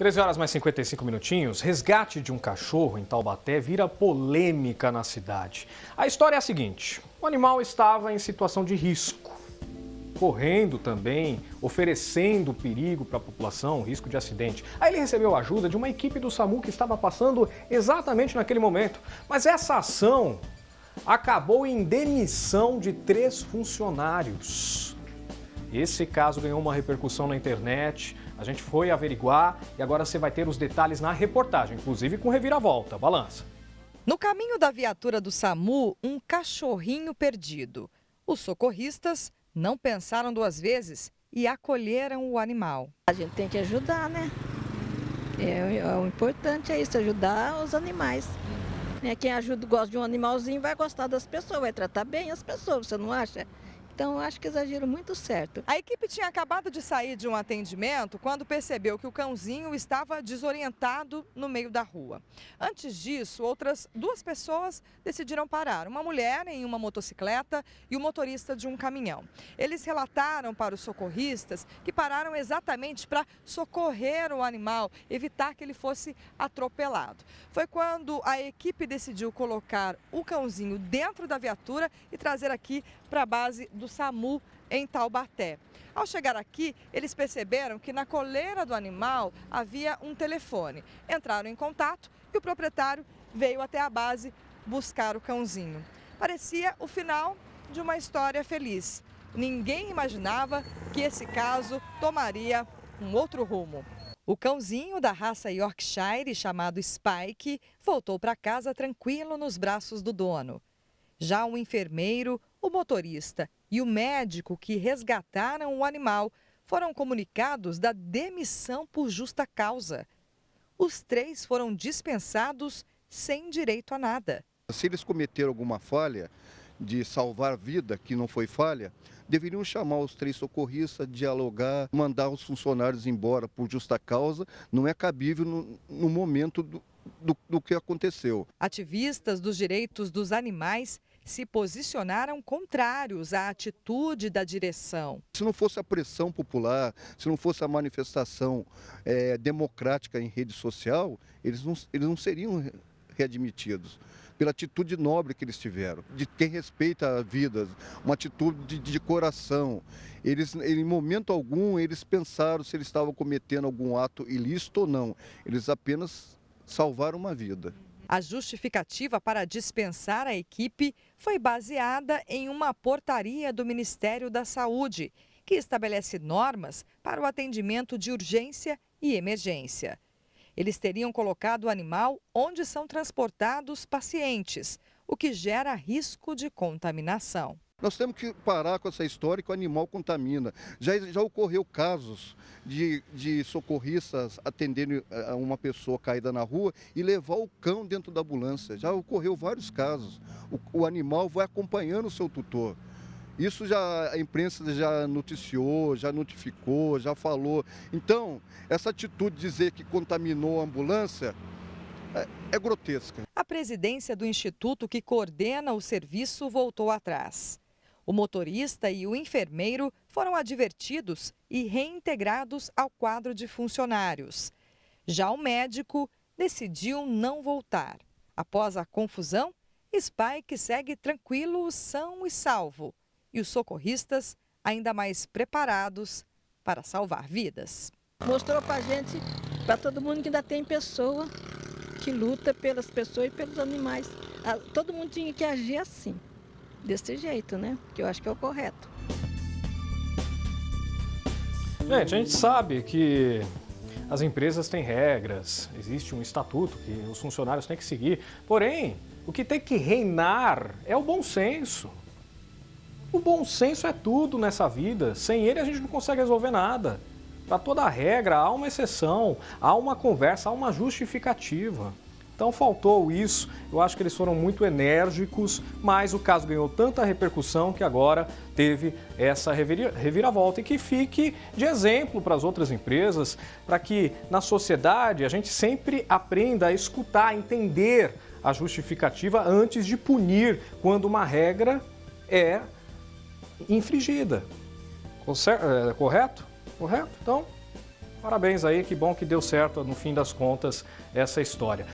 13 horas mais 55 minutinhos. Resgate de um cachorro em Taubaté vira polêmica na cidade. A história é a seguinte: o animal estava em situação de risco, correndo também, oferecendo perigo para a população, risco de acidente. Aí ele recebeu ajuda de uma equipe do SAMU que estava passando exatamente naquele momento. Mas essa ação acabou em demissão de três funcionários. Esse caso ganhou uma repercussão na internet, a gente foi averiguar e agora você vai ter os detalhes na reportagem, inclusive com reviravolta. Balança. No caminho da viatura do SAMU, um cachorrinho perdido. Os socorristas não pensaram duas vezes e acolheram o animal. A gente tem que ajudar, né? É, é, o importante é isso, ajudar os animais. Né, quem ajuda, gosta de um animalzinho, vai gostar das pessoas, vai tratar bem as pessoas, você não acha? Então, acho que exagero muito certo. A equipe tinha acabado de sair de um atendimento quando percebeu que o cãozinho estava desorientado no meio da rua. Antes disso, outras duas pessoas decidiram parar: uma mulher em uma motocicleta e o um motorista de um caminhão. Eles relataram para os socorristas que pararam exatamente para socorrer o animal, evitar que ele fosse atropelado. Foi quando a equipe decidiu colocar o cãozinho dentro da viatura e trazer aqui para a base do SAMU em Taubaté. Ao chegar aqui, eles perceberam que na coleira do animal havia um telefone. Entraram em contato e o proprietário veio até a base buscar o cãozinho. Parecia o final de uma história feliz. Ninguém imaginava que esse caso tomaria um outro rumo. O cãozinho da raça Yorkshire, chamado Spike, voltou para casa tranquilo nos braços do dono. Já o enfermeiro, o motorista e o médico que resgataram o animal foram comunicados da demissão por justa causa. Os três foram dispensados sem direito a nada. Se eles cometeram alguma falha de salvar vida, que não foi falha, deveriam chamar os três socorristas, dialogar, mandar os funcionários embora por justa causa. Não é cabível no, no momento do, do, do que aconteceu. Ativistas dos direitos dos animais se posicionaram contrários à atitude da direção. Se não fosse a pressão popular, se não fosse a manifestação é, democrática em rede social, eles não, eles não seriam readmitidos pela atitude nobre que eles tiveram, de quem respeita a vida, uma atitude de, de coração. Eles, em momento algum, eles pensaram se eles estavam cometendo algum ato ilícito ou não. Eles apenas salvaram uma vida. A justificativa para dispensar a equipe foi baseada em uma portaria do Ministério da Saúde, que estabelece normas para o atendimento de urgência e emergência. Eles teriam colocado o animal onde são transportados pacientes, o que gera risco de contaminação. Nós temos que parar com essa história que o animal contamina. Já, já ocorreu casos de, de socorristas atendendo eh, uma pessoa caída na rua e levar o cão dentro da ambulância. Já ocorreu vários casos. O, o animal vai acompanhando o seu tutor. Isso já a imprensa já noticiou, já notificou, já falou. Então, essa atitude de dizer que contaminou a ambulância é, é grotesca. A presidência do instituto que coordena o serviço voltou atrás. O motorista e o enfermeiro foram advertidos e reintegrados ao quadro de funcionários. Já o médico decidiu não voltar. Após a confusão, Spike segue tranquilo, são e salvo. E os socorristas ainda mais preparados para salvar vidas. Mostrou para a gente, para todo mundo que ainda tem pessoa que luta pelas pessoas e pelos animais. Ah, todo mundo tinha que agir assim desse jeito, né? Que eu acho que é o correto. Gente, a gente sabe que as empresas têm regras, existe um estatuto que os funcionários têm que seguir. Porém, o que tem que reinar é o bom senso. O bom senso é tudo nessa vida. Sem ele a gente não consegue resolver nada. Para toda regra há uma exceção, há uma conversa, há uma justificativa. Então faltou isso. Eu acho que eles foram muito enérgicos, mas o caso ganhou tanta repercussão que agora teve essa reviravolta e que fique de exemplo para as outras empresas, para que na sociedade a gente sempre aprenda a escutar, a entender a justificativa antes de punir quando uma regra é infringida. É, correto? Correto? Então, parabéns aí, que bom que deu certo no fim das contas essa história.